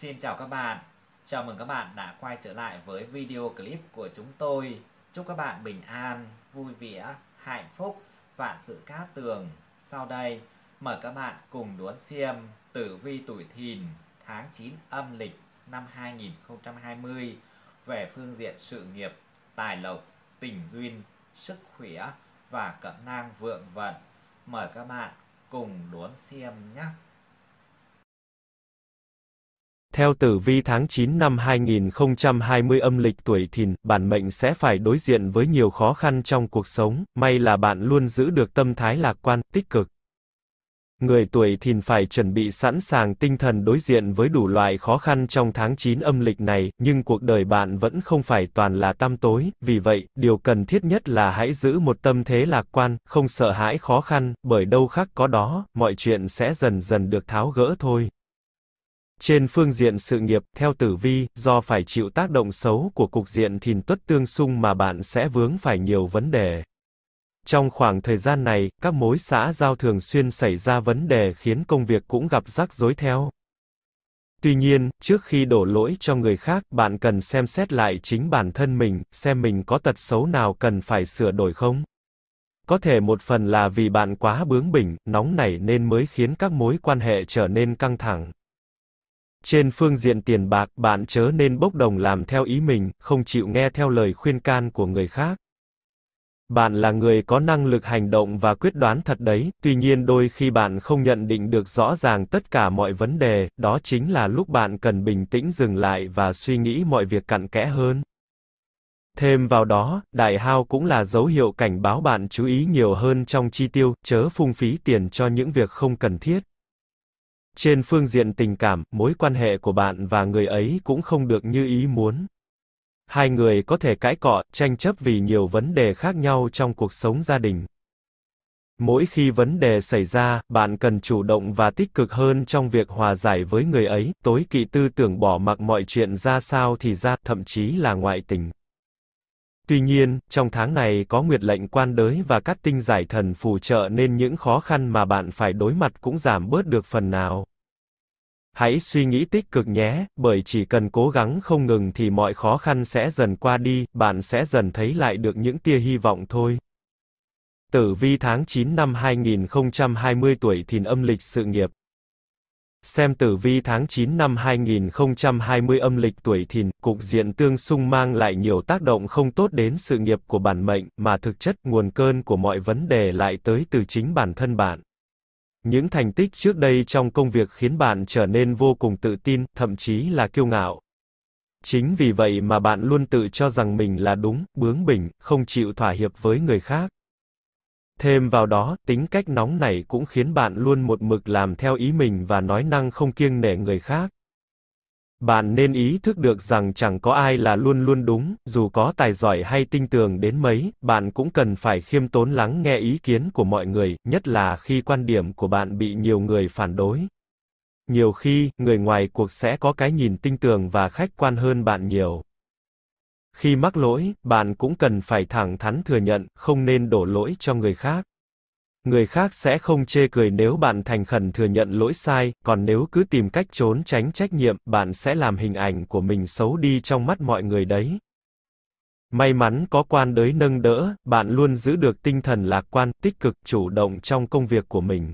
Xin chào các bạn. Chào mừng các bạn đã quay trở lại với video clip của chúng tôi. Chúc các bạn bình an, vui vẻ, hạnh phúc, vạn sự cát tường. Sau đây, mời các bạn cùng đón xem tử vi tuổi thìn tháng 9 âm lịch năm 2020 về phương diện sự nghiệp, tài lộc, tình duyên, sức khỏe và cẩm nang vượng vận. Mời các bạn cùng đón xem nhé. Theo tử vi tháng 9 năm 2020 âm lịch tuổi thìn, bản mệnh sẽ phải đối diện với nhiều khó khăn trong cuộc sống, may là bạn luôn giữ được tâm thái lạc quan, tích cực. Người tuổi thìn phải chuẩn bị sẵn sàng tinh thần đối diện với đủ loại khó khăn trong tháng 9 âm lịch này, nhưng cuộc đời bạn vẫn không phải toàn là tăm tối, vì vậy, điều cần thiết nhất là hãy giữ một tâm thế lạc quan, không sợ hãi khó khăn, bởi đâu khác có đó, mọi chuyện sẽ dần dần được tháo gỡ thôi. Trên phương diện sự nghiệp, theo tử vi, do phải chịu tác động xấu của cục diện thìn tuất tương xung mà bạn sẽ vướng phải nhiều vấn đề. Trong khoảng thời gian này, các mối xã giao thường xuyên xảy ra vấn đề khiến công việc cũng gặp rắc rối theo. Tuy nhiên, trước khi đổ lỗi cho người khác, bạn cần xem xét lại chính bản thân mình, xem mình có tật xấu nào cần phải sửa đổi không. Có thể một phần là vì bạn quá bướng bỉnh, nóng nảy nên mới khiến các mối quan hệ trở nên căng thẳng. Trên phương diện tiền bạc, bạn chớ nên bốc đồng làm theo ý mình, không chịu nghe theo lời khuyên can của người khác. Bạn là người có năng lực hành động và quyết đoán thật đấy, tuy nhiên đôi khi bạn không nhận định được rõ ràng tất cả mọi vấn đề, đó chính là lúc bạn cần bình tĩnh dừng lại và suy nghĩ mọi việc cặn kẽ hơn. Thêm vào đó, đại hao cũng là dấu hiệu cảnh báo bạn chú ý nhiều hơn trong chi tiêu, chớ phung phí tiền cho những việc không cần thiết. Trên phương diện tình cảm, mối quan hệ của bạn và người ấy cũng không được như ý muốn. Hai người có thể cãi cọ, tranh chấp vì nhiều vấn đề khác nhau trong cuộc sống gia đình. Mỗi khi vấn đề xảy ra, bạn cần chủ động và tích cực hơn trong việc hòa giải với người ấy, tối kỵ tư tưởng bỏ mặc mọi chuyện ra sao thì ra, thậm chí là ngoại tình. Tuy nhiên, trong tháng này có nguyệt lệnh quan đới và các tinh giải thần phù trợ nên những khó khăn mà bạn phải đối mặt cũng giảm bớt được phần nào. Hãy suy nghĩ tích cực nhé, bởi chỉ cần cố gắng không ngừng thì mọi khó khăn sẽ dần qua đi, bạn sẽ dần thấy lại được những tia hy vọng thôi. Tử vi tháng 9 năm 2020 tuổi thìn âm lịch sự nghiệp Xem tử vi tháng 9 năm 2020 âm lịch tuổi thìn, cục diện tương xung mang lại nhiều tác động không tốt đến sự nghiệp của bản mệnh, mà thực chất nguồn cơn của mọi vấn đề lại tới từ chính bản thân bạn. Những thành tích trước đây trong công việc khiến bạn trở nên vô cùng tự tin, thậm chí là kiêu ngạo. Chính vì vậy mà bạn luôn tự cho rằng mình là đúng, bướng bỉnh, không chịu thỏa hiệp với người khác. Thêm vào đó, tính cách nóng nảy cũng khiến bạn luôn một mực làm theo ý mình và nói năng không kiêng nể người khác. Bạn nên ý thức được rằng chẳng có ai là luôn luôn đúng, dù có tài giỏi hay tinh tường đến mấy, bạn cũng cần phải khiêm tốn lắng nghe ý kiến của mọi người, nhất là khi quan điểm của bạn bị nhiều người phản đối. Nhiều khi, người ngoài cuộc sẽ có cái nhìn tinh tường và khách quan hơn bạn nhiều. Khi mắc lỗi, bạn cũng cần phải thẳng thắn thừa nhận, không nên đổ lỗi cho người khác. Người khác sẽ không chê cười nếu bạn thành khẩn thừa nhận lỗi sai, còn nếu cứ tìm cách trốn tránh trách nhiệm, bạn sẽ làm hình ảnh của mình xấu đi trong mắt mọi người đấy. May mắn có quan đới nâng đỡ, bạn luôn giữ được tinh thần lạc quan, tích cực, chủ động trong công việc của mình.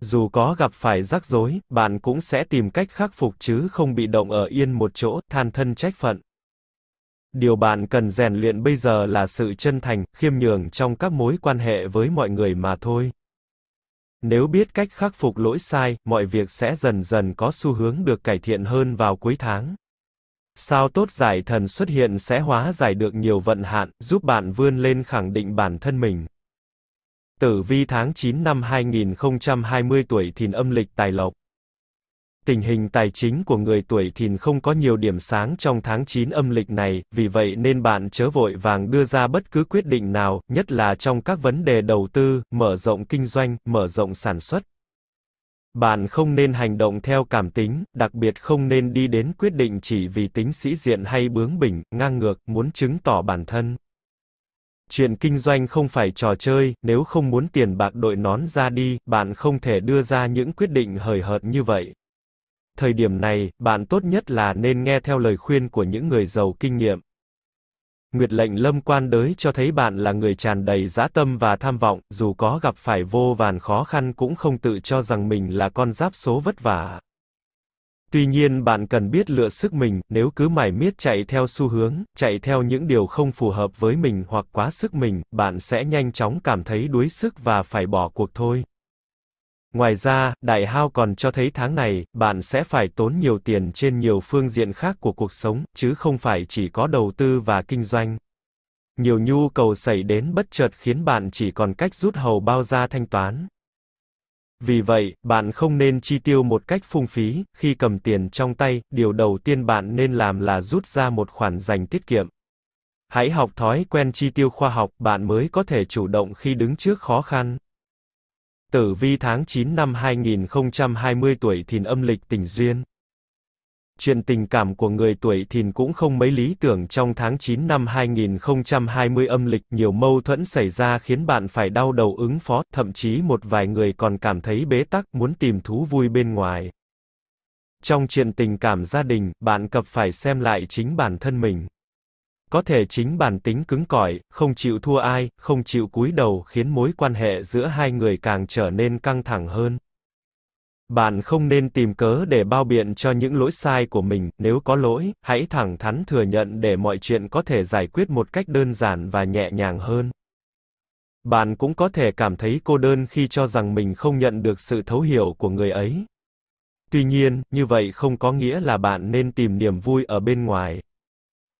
Dù có gặp phải rắc rối, bạn cũng sẽ tìm cách khắc phục chứ không bị động ở yên một chỗ, than thân trách phận. Điều bạn cần rèn luyện bây giờ là sự chân thành, khiêm nhường trong các mối quan hệ với mọi người mà thôi. Nếu biết cách khắc phục lỗi sai, mọi việc sẽ dần dần có xu hướng được cải thiện hơn vào cuối tháng. Sao tốt giải thần xuất hiện sẽ hóa giải được nhiều vận hạn, giúp bạn vươn lên khẳng định bản thân mình. Tử vi tháng 9 năm 2020 tuổi thìn âm lịch tài lộc. Tình hình tài chính của người tuổi thìn không có nhiều điểm sáng trong tháng 9 âm lịch này, vì vậy nên bạn chớ vội vàng đưa ra bất cứ quyết định nào, nhất là trong các vấn đề đầu tư, mở rộng kinh doanh, mở rộng sản xuất. Bạn không nên hành động theo cảm tính, đặc biệt không nên đi đến quyết định chỉ vì tính sĩ diện hay bướng bỉnh, ngang ngược, muốn chứng tỏ bản thân. Chuyện kinh doanh không phải trò chơi, nếu không muốn tiền bạc đội nón ra đi, bạn không thể đưa ra những quyết định hời hợt như vậy. Thời điểm này, bạn tốt nhất là nên nghe theo lời khuyên của những người giàu kinh nghiệm. Nguyệt lệnh lâm quan đới cho thấy bạn là người tràn đầy dã tâm và tham vọng, dù có gặp phải vô vàn khó khăn cũng không tự cho rằng mình là con giáp số vất vả. Tuy nhiên bạn cần biết lựa sức mình, nếu cứ mải miết chạy theo xu hướng, chạy theo những điều không phù hợp với mình hoặc quá sức mình, bạn sẽ nhanh chóng cảm thấy đuối sức và phải bỏ cuộc thôi. Ngoài ra, Đại Hao còn cho thấy tháng này, bạn sẽ phải tốn nhiều tiền trên nhiều phương diện khác của cuộc sống, chứ không phải chỉ có đầu tư và kinh doanh. Nhiều nhu cầu xảy đến bất chợt khiến bạn chỉ còn cách rút hầu bao ra thanh toán. Vì vậy, bạn không nên chi tiêu một cách phung phí, khi cầm tiền trong tay, điều đầu tiên bạn nên làm là rút ra một khoản dành tiết kiệm. Hãy học thói quen chi tiêu khoa học, bạn mới có thể chủ động khi đứng trước khó khăn. Tử vi tháng 9 năm 2020 tuổi thìn âm lịch tình duyên. Chuyện tình cảm của người tuổi thìn cũng không mấy lý tưởng trong tháng 9 năm 2020 âm lịch, nhiều mâu thuẫn xảy ra khiến bạn phải đau đầu ứng phó, thậm chí một vài người còn cảm thấy bế tắc, muốn tìm thú vui bên ngoài. Trong chuyện tình cảm gia đình, bạn cập phải xem lại chính bản thân mình. Có thể chính bản tính cứng cỏi, không chịu thua ai, không chịu cúi đầu khiến mối quan hệ giữa hai người càng trở nên căng thẳng hơn. Bạn không nên tìm cớ để bao biện cho những lỗi sai của mình, nếu có lỗi, hãy thẳng thắn thừa nhận để mọi chuyện có thể giải quyết một cách đơn giản và nhẹ nhàng hơn. Bạn cũng có thể cảm thấy cô đơn khi cho rằng mình không nhận được sự thấu hiểu của người ấy. Tuy nhiên, như vậy không có nghĩa là bạn nên tìm niềm vui ở bên ngoài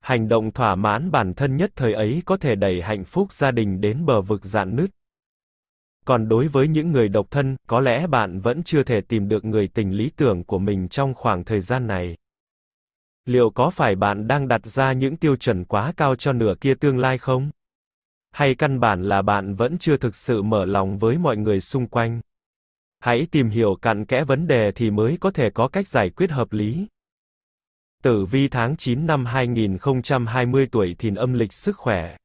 hành động thỏa mãn bản thân nhất thời ấy có thể đẩy hạnh phúc gia đình đến bờ vực dạn nứt. Còn đối với những người độc thân, có lẽ bạn vẫn chưa thể tìm được người tình lý tưởng của mình trong khoảng thời gian này. Liệu có phải bạn đang đặt ra những tiêu chuẩn quá cao cho nửa kia tương lai không? Hay căn bản là bạn vẫn chưa thực sự mở lòng với mọi người xung quanh? Hãy tìm hiểu cặn kẽ vấn đề thì mới có thể có cách giải quyết hợp lý. Tử vi tháng 9 năm 2020 tuổi thìn âm lịch sức khỏe.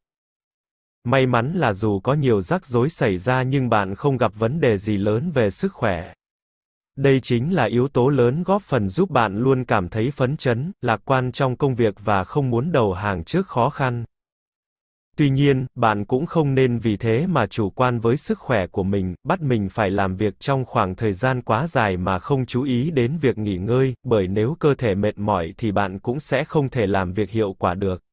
May mắn là dù có nhiều rắc rối xảy ra nhưng bạn không gặp vấn đề gì lớn về sức khỏe. Đây chính là yếu tố lớn góp phần giúp bạn luôn cảm thấy phấn chấn, lạc quan trong công việc và không muốn đầu hàng trước khó khăn. Tuy nhiên, bạn cũng không nên vì thế mà chủ quan với sức khỏe của mình, bắt mình phải làm việc trong khoảng thời gian quá dài mà không chú ý đến việc nghỉ ngơi, bởi nếu cơ thể mệt mỏi thì bạn cũng sẽ không thể làm việc hiệu quả được.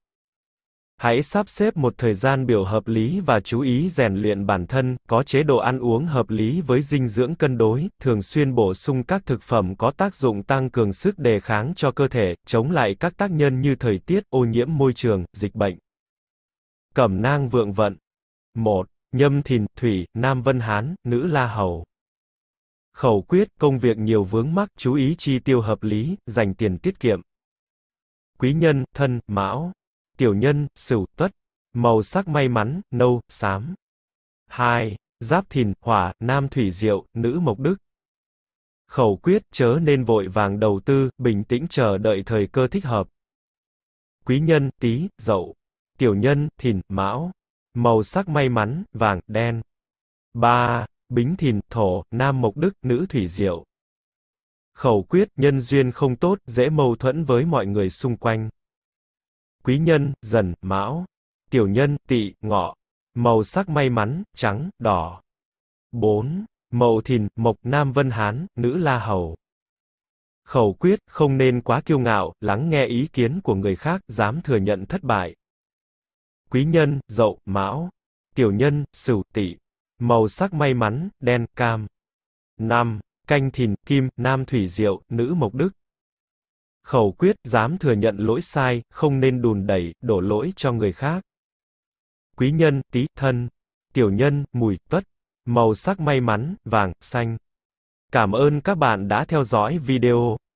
Hãy sắp xếp một thời gian biểu hợp lý và chú ý rèn luyện bản thân, có chế độ ăn uống hợp lý với dinh dưỡng cân đối, thường xuyên bổ sung các thực phẩm có tác dụng tăng cường sức đề kháng cho cơ thể, chống lại các tác nhân như thời tiết, ô nhiễm môi trường, dịch bệnh. Cẩm nang vượng vận. 1. Nhâm thìn, thủy, nam vân hán, nữ la hầu. Khẩu quyết, công việc nhiều vướng mắc, chú ý chi tiêu hợp lý, dành tiền tiết kiệm. Quý nhân, thân, mão. Tiểu nhân, sửu, tuất. Màu sắc may mắn, nâu, xám. 2. Giáp thìn, hỏa, nam thủy diệu, nữ mộc đức. Khẩu quyết, chớ nên vội vàng đầu tư, bình tĩnh chờ đợi thời cơ thích hợp. Quý nhân, tí, dậu tiểu nhân, thìn, mão. Màu sắc may mắn, vàng, đen. 3. Bính thìn, thổ, nam mộc đức, nữ thủy diệu. Khẩu quyết, nhân duyên không tốt, dễ mâu thuẫn với mọi người xung quanh. Quý nhân, dần, mão. Tiểu nhân, tỵ, ngọ. Màu sắc may mắn, trắng, đỏ. 4. Mậu thìn, mộc, nam vân hán, nữ la hầu. Khẩu quyết, không nên quá kiêu ngạo, lắng nghe ý kiến của người khác, dám thừa nhận thất bại quý nhân, dậu, mão, tiểu nhân, sửu, tỵ. Màu sắc may mắn, đen, cam. 5. Canh thìn, kim, nam thủy diệu, nữ mộc đức. Khẩu quyết, dám thừa nhận lỗi sai, không nên đùn đẩy, đổ lỗi cho người khác. Quý nhân, tí, thân. Tiểu nhân, mùi, tuất. Màu sắc may mắn, vàng, xanh. Cảm ơn các bạn đã theo dõi video.